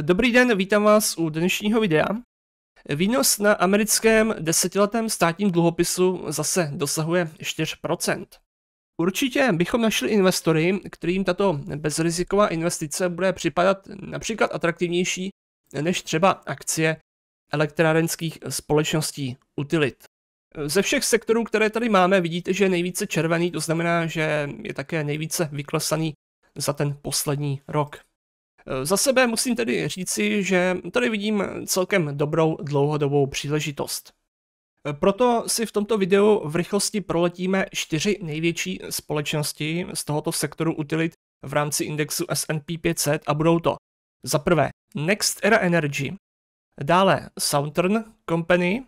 Dobrý den, vítám vás u dnešního videa. Výnos na americkém desetiletém státním dluhopisu zase dosahuje 4%. Určitě bychom našli investory, kterým tato bezriziková investice bude připadat například atraktivnější než třeba akcie elektrárenských společností Utilit. Ze všech sektorů, které tady máme, vidíte, že je nejvíce červený, to znamená, že je také nejvíce vyklesaný za ten poslední rok. Eh, za sebe musím tedy říci, že tady vidím celkem dobrou dlouhodobou příležitost. Eh, proto si v tomto videu v rychlosti proletíme čtyři největší společnosti z tohoto sektoru utilit v rámci indexu S&P 500 a budou to za prvé Next Era Energy, dále Southern Company,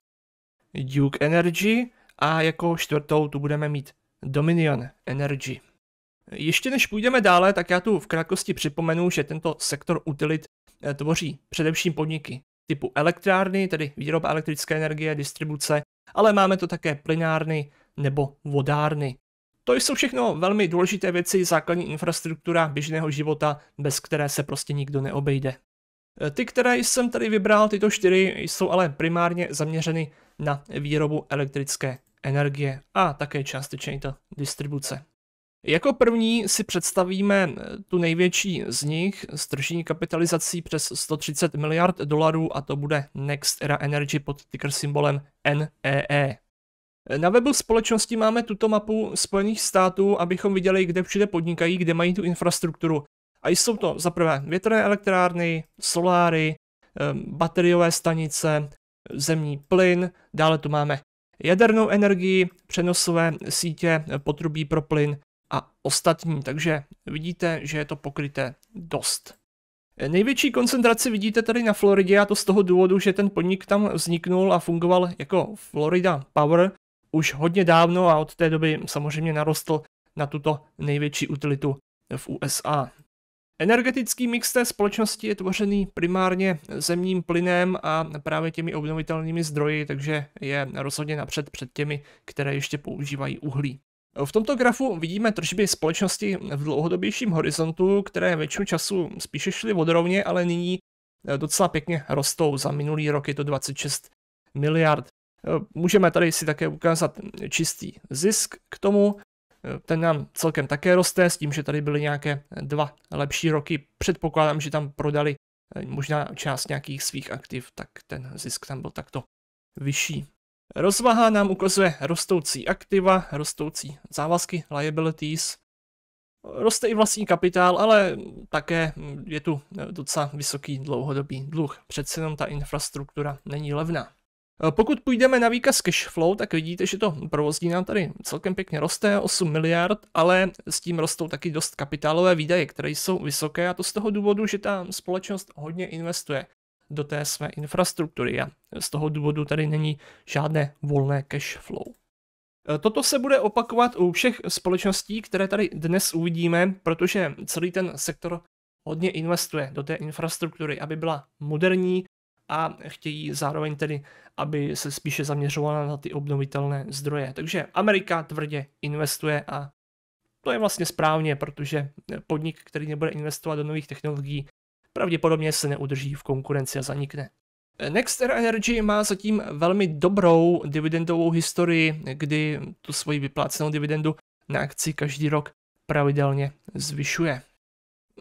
Duke Energy a jako čtvrtou tu budeme mít Dominion Energy. Ještě než půjdeme dále, tak já tu v krátkosti připomenu, že tento sektor utilit eh, tvoří především podniky typu elektrárny, tedy výroba elektrické energie, distribuce, ale máme to také plynárny nebo vodárny. To jsou všechno velmi důležité věci, základní infrastruktura běžného života, bez které se prostě nikdo neobejde. Eh, ty, které jsem tady vybral, tyto čtyři, jsou ale primárně zaměřeny na výrobu elektrické energie a také částečně i to distribuce. Jako první si představíme eh, tu největší z nich s tržní kapitalizací přes 130 miliard dolarů a to bude Next Era Energy pod ticker symbolem NEE. E. Na webu společnosti máme tuto mapu Spojených států, abychom viděli, kde všude podnikají, kde mají tu infrastrukturu. A jsou to za prvé větrné elektrárny, soláry, ehm, bateriové stanice, zemní plyn, dále tu máme jadernou energii, přenosové sítě, eh, potrubí pro plyn, a ostatní, takže vidíte, že je to pokryté dost. Největší koncentraci vidíte tady na Floridě a to z toho důvodu, že ten podnik tam vzniknul a fungoval jako Florida Power už hodně dávno a od té doby samozřejmě narostl na tuto největší utilitu v USA. Energetický mix té společnosti je tvořený primárně zemním plynem a právě těmi obnovitelnými zdroji, takže je rozhodně napřed před těmi, které ještě používají uhlí. V tomto grafu vidíme tržby společnosti v dlouhodobějším horizontu, které většinu času spíše šly vodorovně, ale nyní eh, docela pěkně rostou. Za minulý rok je to 26 miliard. Eh, můžeme tady si také ukázat čistý zisk k tomu. Eh, ten nám celkem také roste, s tím, že tady byly nějaké dva lepší roky. Předpokládám, že tam prodali možná část nějakých svých aktiv, tak ten zisk tam byl takto vyšší. Rozvaha nám ukazuje rostoucí aktiva, rostoucí závazky, liabilities, Roste i vlastní kapitál, ale také je tu docela vysoký dlouhodobý dluh. Přece jenom ta infrastruktura není levná. Pokud půjdeme na výkaz cash flow, tak vidíte, že to provozní nám tady celkem pěkně roste, 8 miliard, ale s tím rostou taky dost kapitálové výdaje, které jsou vysoké a to z toho důvodu, že ta společnost hodně investuje do té své infrastruktury a z toho důvodu tady není žádné volné cash flow. E, toto se bude opakovat u všech společností, které tady dnes uvidíme, protože celý ten sektor hodně investuje do té infrastruktury, aby byla moderní a chtějí zároveň tedy, aby se spíše zaměřovala na ty obnovitelné zdroje. Takže Amerika tvrdě investuje a to je vlastně správně, protože podnik, který nebude investovat do nových technologií, pravděpodobně se neudrží v konkurenci a zanikne. Era Energy má zatím velmi dobrou dividendovou historii, kdy tu svoji vyplácenou dividendu na akci každý rok pravidelně zvyšuje.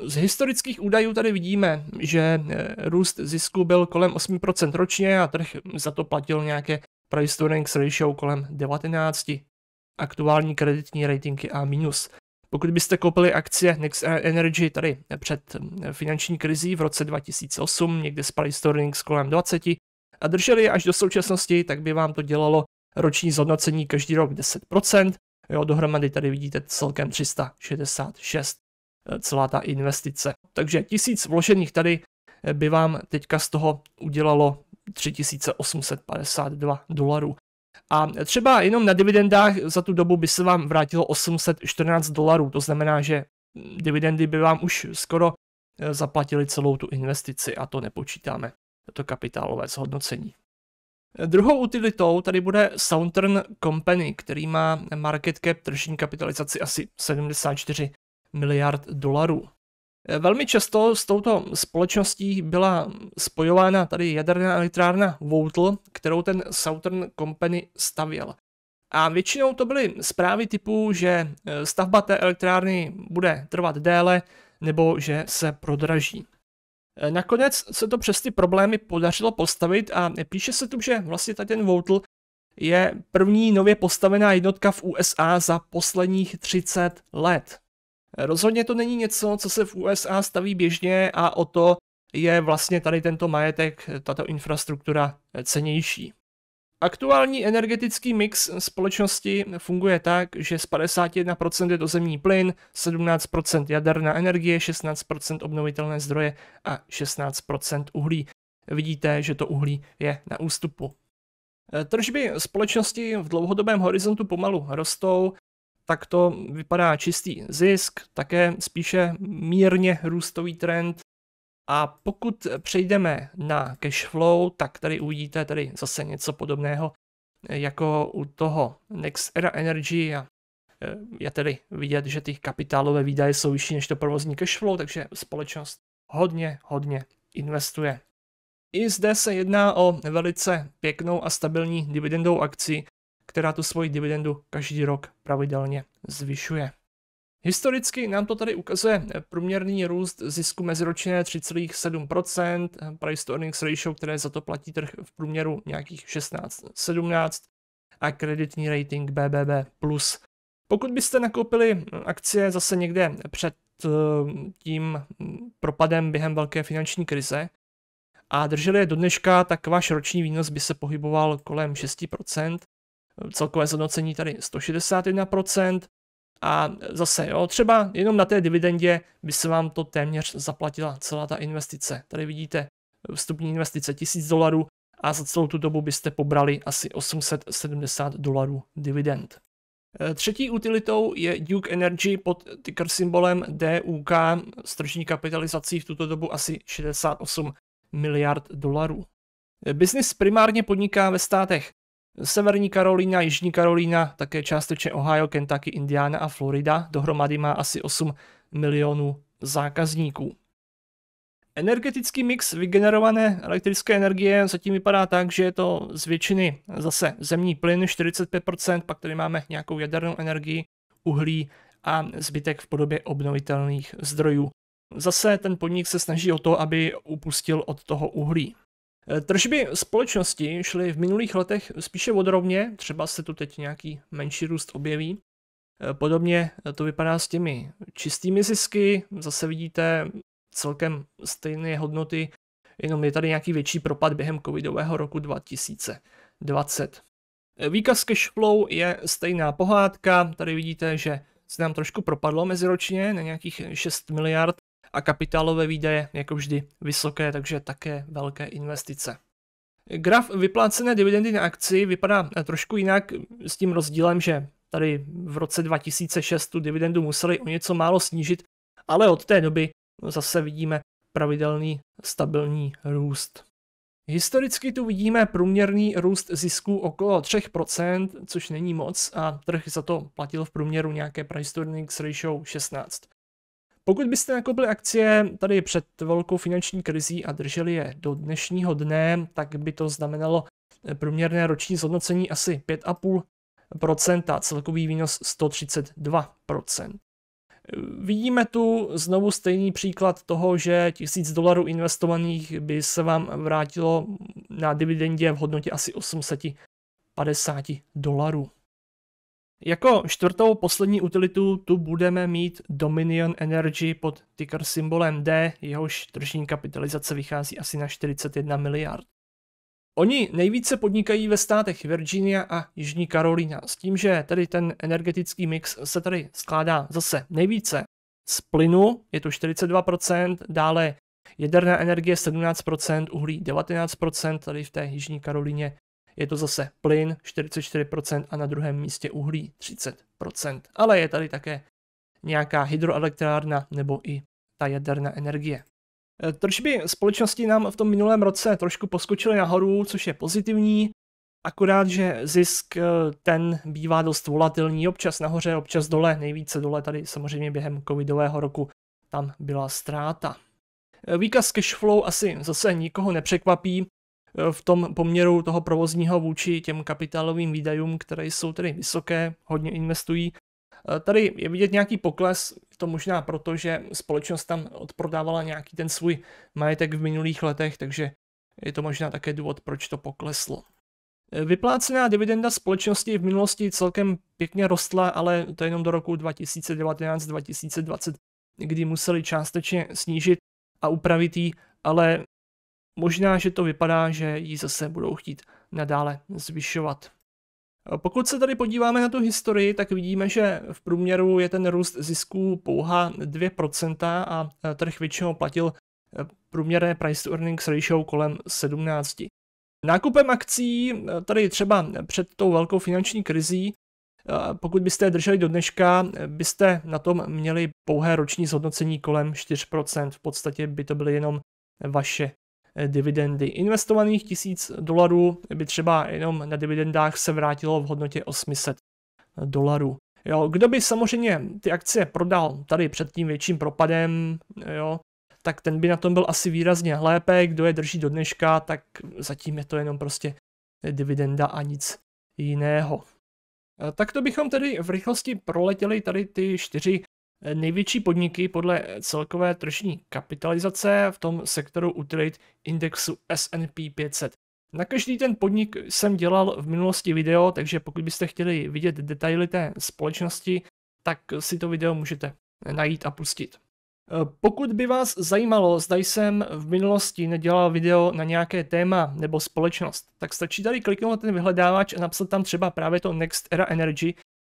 Z historických údajů tady vidíme, že eh, růst zisku byl kolem 8% ročně a trh za to platil nějaké price to ratio kolem 19. Aktuální kreditní rating je A-. Pokud byste koupili akcie Next Energy tady před hm, finanční krizí v roce 2008, někdy s price to earnings kolem 20, a drželi je až do současnosti, tak by vám to dělalo roční zhodnocení každý rok 10%. Jo, dohromady tady vidíte celkem 366 eh, celá ta investice. Takže tisíc vložených tady eh, by vám teďka z toho udělalo 3852 dolarů. A třeba jenom na dividendách za tu dobu by se vám vrátilo 814 dolarů, to znamená, že dividendy by vám už skoro eh, zaplatili celou tu investici a to nepočítáme, to kapitálové zhodnocení. Druhou utilitou tady bude Southern Company, který má market cap tržní kapitalizaci asi 74 miliard dolarů. Eh, velmi často s touto společností byla spojována tady jaderná elektrárna Voutl, kterou ten Southern Company stavěl. A většinou to byly zprávy typu, že eh, stavba té elektrárny bude trvat déle nebo že se prodraží. Eh, nakonec se to přes ty problémy podařilo postavit a píše se tu, že vlastně tady ten Voutl je první nově postavená jednotka v USA za posledních 30 let. Rozhodně to není něco, co se v USA staví běžně a o to je vlastně tady tento majetek, tato infrastruktura eh, cenější. Aktuální energetický mix společnosti funguje tak, že z 51% je dozemní plyn, 17% jaderná energie, 16% obnovitelné zdroje a 16% uhlí. Vidíte, že to uhlí je na ústupu. Eh, tržby společnosti v dlouhodobém horizontu pomalu rostou, tak to vypadá čistý zisk, také spíše mírně růstový trend. A pokud přejdeme na cash flow, tak tady uvidíte tady zase něco podobného jako u toho Next Era Energy a eh, je tedy vidět, že ty kapitálové výdaje jsou vyšší než to provozní cash flow, takže společnost hodně, hodně investuje. I zde se jedná o velice pěknou a stabilní dividendou akci, která tu svoji dividendu každý rok pravidelně zvyšuje. Historicky nám to tady ukazuje průměrný růst zisku meziročně 3,7%, price to earnings ratio, které za to platí trh v průměru nějakých 16-17 a kreditní rating BBB+. Pokud byste nakoupili akcie zase někde před eh, tím propadem během velké finanční krize a drželi je do dneška, tak váš roční výnos by se pohyboval kolem 6%, Celkové zhodnocení tady 161%. A zase, jo, třeba jenom na té dividendě by se vám to téměř zaplatila celá ta investice. Tady vidíte vstupní investice 1000 dolarů a za celou tu dobu byste pobrali asi 870 dolarů dividend. Eh, třetí utilitou je Duke Energy pod ticker symbolem DUK s tržní kapitalizací v tuto dobu asi 68 miliard dolarů. Eh, Biznis primárně podniká ve státech Severní Karolína, Jižní Karolína, také částečně Ohio, Kentucky, Indiana a Florida dohromady má asi 8 milionů zákazníků. Energetický mix vygenerované elektrické energie zatím vypadá tak, že je to z většiny zase zemní plyn 45%, pak tady máme nějakou jadernou energii, uhlí a zbytek v podobě obnovitelných zdrojů. Zase ten podnik se snaží o to, aby upustil od toho uhlí. Eh, tržby společnosti šly v minulých letech spíše odrovně, třeba se tu teď nějaký menší růst objeví. Eh, podobně eh, to vypadá s těmi čistými zisky, zase vidíte celkem stejné hodnoty, jenom je tady nějaký větší propad během covidového roku 2020. Výkaz cash flow je stejná pohádka, tady vidíte, že se nám trošku propadlo meziročně na nějakých 6 miliard, a kapitálové výdaje, jako vždy, vysoké, takže také velké investice. Graf vyplácené dividendy na akci vypadá eh, trošku jinak s tím rozdílem, že tady v roce 2006 tu dividendu museli o něco málo snížit, ale od té doby zase vidíme pravidelný stabilní růst. Historicky tu vidíme průměrný růst zisků okolo 3%, což není moc a trh za to platil v průměru nějaké price to ratio 16. Pokud byste nakoupili akcie tady před velkou finanční krizí a drželi je do dnešního dne, tak by to znamenalo eh, průměrné roční zhodnocení asi 5,5% a celkový výnos 132%. Vidíme tu znovu stejný příklad toho, že 1000 dolarů investovaných by se vám vrátilo na dividendě v hodnotě asi 850 dolarů. Jako čtvrtou poslední utilitu tu budeme mít Dominion Energy pod ticker symbolem D, jehož tržní kapitalizace vychází asi na 41 miliard. Oni nejvíce podnikají ve státech Virginia a Jižní Karolína, s tím, že tady ten energetický mix se tady skládá zase nejvíce z plynu, je to 42%, dále jaderná energie 17%, uhlí 19%, tady v té Jižní Karolíně je to zase plyn 44% a na druhém místě uhlí 30%. Ale je tady také nějaká hydroelektrárna nebo i ta jaderná energie. E, tržby společnosti nám v tom minulém roce trošku poskočily nahoru, což je pozitivní, akorát, že zisk e, ten bývá dost volatilní, občas nahoře, občas dole, nejvíce dole tady samozřejmě během covidového roku tam byla ztráta. E, výkaz cashflow asi zase nikoho nepřekvapí, Eh, v tom poměru toho provozního vůči těm kapitálovým výdajům, které jsou tedy vysoké, hodně investují. Eh, tady je vidět nějaký pokles, to možná proto, že společnost tam odprodávala nějaký ten svůj majetek v minulých letech, takže je to možná také důvod, proč to pokleslo. Eh, vyplácená dividenda společnosti v minulosti celkem pěkně rostla, ale to jenom do roku 2019-2020, kdy museli částečně snížit a upravit ji, ale Možná, že to vypadá, že ji zase budou chtít nadále zvyšovat. Pokud se tady podíváme na tu historii, tak vidíme, že v průměru je ten růst zisků pouha 2% a e, trh většinou platil e, průměrné price to earnings ratio kolem 17. Nákupem akcí, e, tady třeba před tou velkou finanční krizí, pokud byste je drželi do dneška, byste na tom měli pouhé roční zhodnocení kolem 4%. V podstatě by to byly jenom vaše Eh, dividendy. Investovaných 1000 dolarů by třeba jenom na dividendách se vrátilo v hodnotě 800 dolarů. Jo, kdo by samozřejmě ty akcie prodal tady před tím větším propadem, jo, tak ten by na tom byl asi výrazně lépe, kdo je drží do dneška, tak zatím je to jenom prostě dividenda a nic jiného. Eh, tak to bychom tedy v rychlosti proletěli tady ty čtyři Největší podniky podle celkové tržní kapitalizace v tom sektoru utility indexu S&P 500. Na každý ten podnik jsem dělal v minulosti video, takže pokud byste chtěli vidět detaily té společnosti, tak si to video můžete najít a pustit. Eh, pokud by vás zajímalo, zda jsem v minulosti nedělal video na nějaké téma nebo společnost, tak stačí tady kliknout na ten vyhledávač a napsat tam třeba právě to Next Era Energy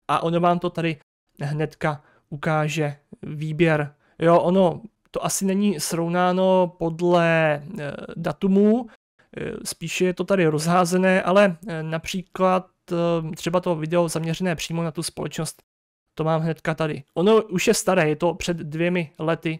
a ono vám to tady hnedka ukáže výběr. Jo, ono to asi není srovnáno podle eh, datumů, eh, spíše je to tady rozházené, ale eh, například třeba to video zaměřené přímo na tu společnost, to mám hnedka tady. Ono už je staré, je to před dvěmi lety,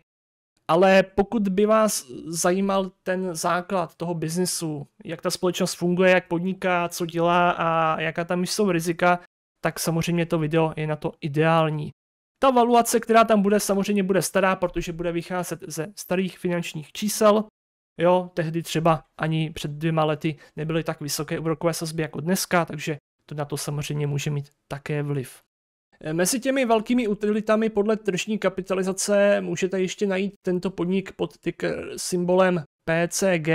ale pokud by vás zajímal ten základ toho biznesu, jak ta společnost funguje, jak podniká, co dělá a jaká tam jsou rizika, tak samozřejmě to video je na to ideální. Ta valuace, která tam bude, samozřejmě bude stará, protože bude vycházet ze starých finančních čísel. Jo, tehdy třeba ani před dvěma lety nebyly tak vysoké úrokové sazby jako dneska, takže to na to samozřejmě může mít také vliv. E, mezi těmi velkými utilitami podle tržní kapitalizace můžete ještě najít tento podnik pod ticker symbolem PCG,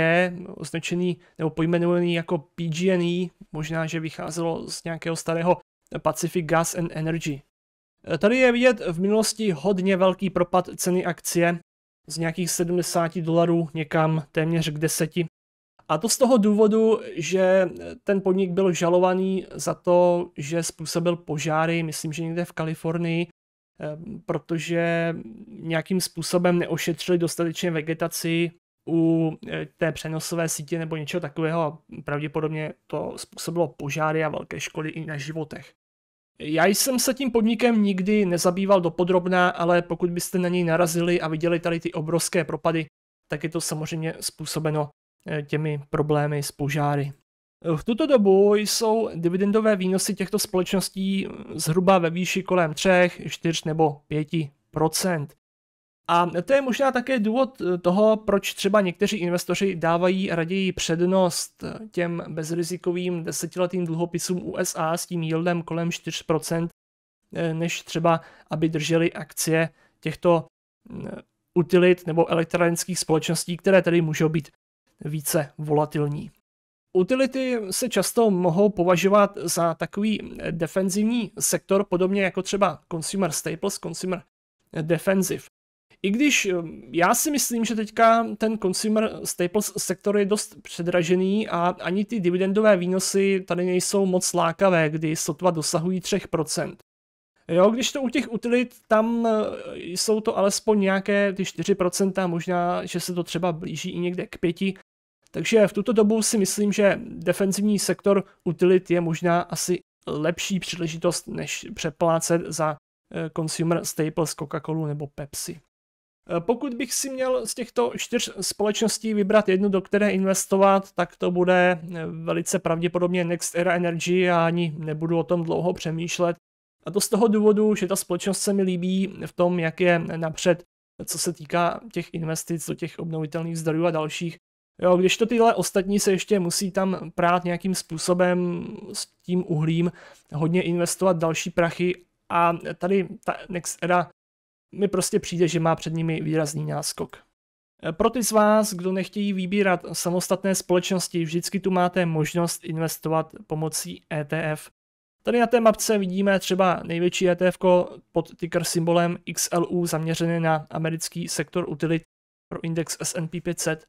označený nebo pojmenovaný jako PG&E, možná, že vycházelo z nějakého starého Pacific Gas and Energy. Eh, tady je vidět v minulosti hodně velký propad ceny akcie z nějakých 70 dolarů někam téměř k 10. A to z toho důvodu, že eh, ten podnik byl žalovaný za to, že způsobil požáry, myslím, že někde v Kalifornii, eh, protože nějakým způsobem neošetřili dostatečně vegetaci u té přenosové sítě nebo něčeho takového a pravděpodobně to způsobilo požáry a velké škody i na životech. Já jsem se tím podnikem nikdy nezabýval dopodrobná, ale pokud byste na něj narazili a viděli tady ty obrovské propady, tak je to samozřejmě způsobeno eh, těmi problémy s požáry. V tuto dobu jsou dividendové výnosy těchto společností mm, zhruba ve výši kolem 3, 4 nebo 5 a to je možná také důvod eh, toho, proč třeba někteří investoři dávají raději přednost eh, těm bezrizikovým desetiletým dluhopisům USA s tím yieldem kolem 4%, eh, než třeba, aby drželi akcie těchto mm, utilit nebo elektronických společností, které tedy můžou být více volatilní. Utility se často mohou považovat za takový defenzivní sektor, podobně jako třeba consumer staples, consumer defensive. I když ehm, já si myslím, že teďka ten consumer staples sektor je dost předražený a ani ty dividendové výnosy tady nejsou moc lákavé, kdy sotva dosahují 3%. Jo, když to u těch utilit, tam eh, jsou to alespoň nějaké ty 4%, možná, že se to třeba blíží i někde k 5%. Takže v tuto dobu si myslím, že defenzivní sektor utilit je možná asi lepší příležitost, než přeplácet za eh, consumer staples Coca-Colu nebo Pepsi. Eh, pokud bych si měl z těchto čtyř společností vybrat jednu, do které investovat, tak to bude eh, velice pravděpodobně Next Era Energy a ani nebudu o tom dlouho přemýšlet. A to z toho důvodu, že ta společnost se mi líbí v tom, jak je napřed, co se týká těch investic do těch obnovitelných zdrojů a dalších. Jo, když to tyhle ostatní se ještě musí tam prát nějakým způsobem s tím uhlím, hodně investovat další prachy a tady ta Next Era mi prostě přijde, že má před nimi výrazný náskok. E, pro ty z vás, kdo nechtějí vybírat samostatné společnosti, vždycky tu máte možnost investovat pomocí ETF. Tady na té mapce vidíme třeba největší ETF pod ticker symbolem XLU zaměřené na americký sektor utilit pro index S&P 500.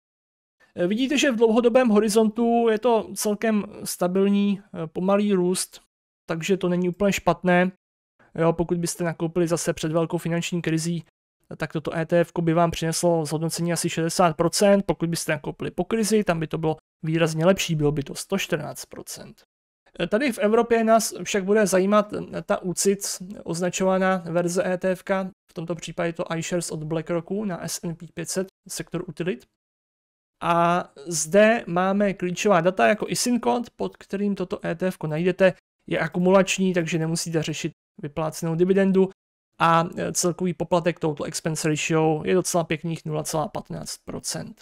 E, vidíte, že v dlouhodobém horizontu je to celkem stabilní, e, pomalý růst, takže to není úplně špatné. Jo, pokud byste nakoupili zase před velkou finanční krizí, tak toto ETF by vám přineslo zhodnocení asi 60%, pokud byste nakoupili po krizi, tam by to bylo výrazně lepší, bylo by to 114%. Tady v Evropě nás však bude zajímat ta UCIC označovaná verze ETF, v tomto případě to iShares od BlackRocku na S&P 500, sektor utilit. A zde máme klíčová data jako ISIN kód, pod kterým toto ETF najdete, je akumulační, takže nemusíte řešit vyplácenou dividendu a e, celkový poplatek touto expense ratio je docela pěkných 0,15%.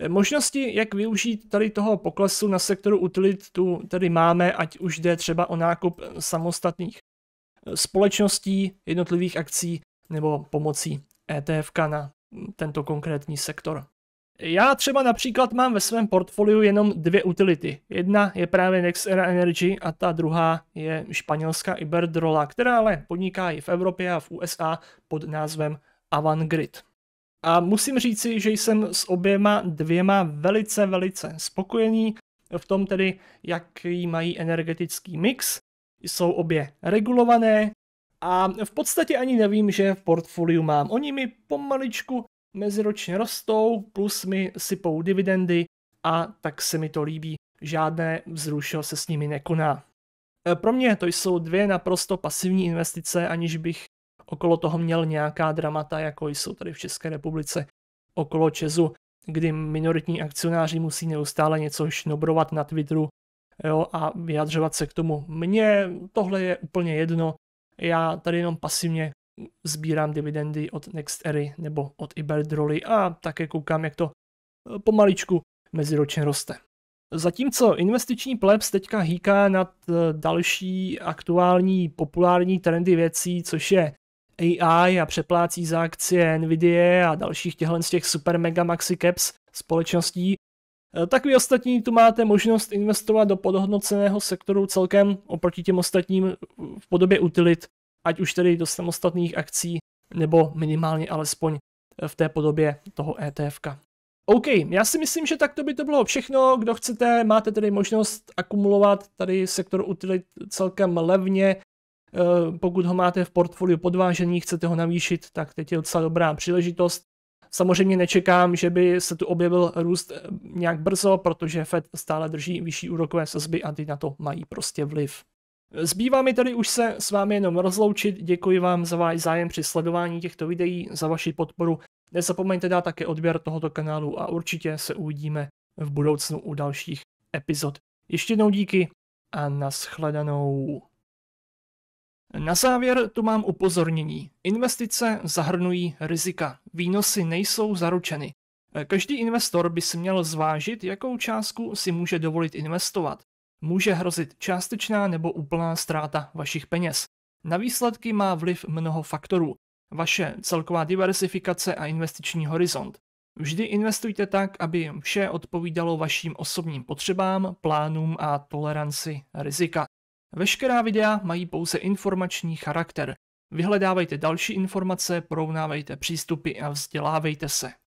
E, možnosti, jak využít tady toho poklesu na sektoru utilit, tu tady máme, ať už jde třeba o nákup e, samostatných společností, jednotlivých akcí nebo pomocí ETF na tento konkrétní sektor. Já třeba například mám ve svém portfoliu jenom dvě utility. Jedna je právě Nexera Energy a ta druhá je španělská Iberdrola, která ale podniká i v Evropě a v USA pod názvem Avangrid. A musím říci, že jsem s oběma dvěma velice, velice spokojený v tom tedy, jaký mají energetický mix. Jsou obě regulované a v podstatě ani nevím, že v portfoliu mám. Oni mi pomaličku meziročně rostou, plus mi sypou dividendy a tak se mi to líbí. Žádné vzrušo se s nimi nekoná. E, pro mě to jsou dvě naprosto pasivní investice, aniž bych okolo toho měl nějaká dramata, jako jsou tady v České republice okolo Česu, kdy minoritní akcionáři musí neustále něco šnobrovat na Twitteru jo, a vyjadřovat se k tomu. Mně tohle je úplně jedno, já tady jenom pasivně sbírám dividendy od NextEry nebo od Iberdroly a také koukám, jak to eh, pomaličku meziročně roste. Zatímco investiční plebs teďka hýká nad eh, další aktuální populární trendy věcí, což je AI a přeplácí za akcie Nvidia a dalších těchhle z těch super mega maxi caps společností, eh, tak vy ostatní tu máte možnost investovat do podhodnoceného sektoru celkem oproti těm ostatním v podobě utilit ať už tedy do samostatných akcí, nebo minimálně alespoň eh, v té podobě toho ETF. -ka. OK, já si myslím, že tak to by to bylo všechno. Kdo chcete, máte tedy možnost akumulovat tady sektor utilit celkem levně. Eh, pokud ho máte v portfoliu podvážení, chcete ho navýšit, tak teď je docela dobrá příležitost. Samozřejmě nečekám, že by se tu objevil růst eh, nějak brzo, protože Fed stále drží vyšší úrokové sazby a ty na to mají prostě vliv. Zbývá mi tedy už se s vámi jenom rozloučit, děkuji vám za váš zájem při sledování těchto videí, za vaši podporu, nezapomeňte dát také odběr tohoto kanálu a určitě se uvidíme v budoucnu u dalších epizod. Ještě jednou díky a nashledanou. Na závěr tu mám upozornění. Investice zahrnují rizika. Výnosy nejsou zaručeny. Každý investor by si měl zvážit, jakou částku si může dovolit investovat může hrozit částečná nebo úplná ztráta vašich peněz. Na výsledky má vliv mnoho faktorů. Vaše celková diversifikace a investiční horizont. Vždy investujte tak, aby vše odpovídalo vašim osobním potřebám, plánům a toleranci rizika. Veškerá videa mají pouze informační charakter. Vyhledávejte další informace, porovnávejte přístupy a vzdělávejte se.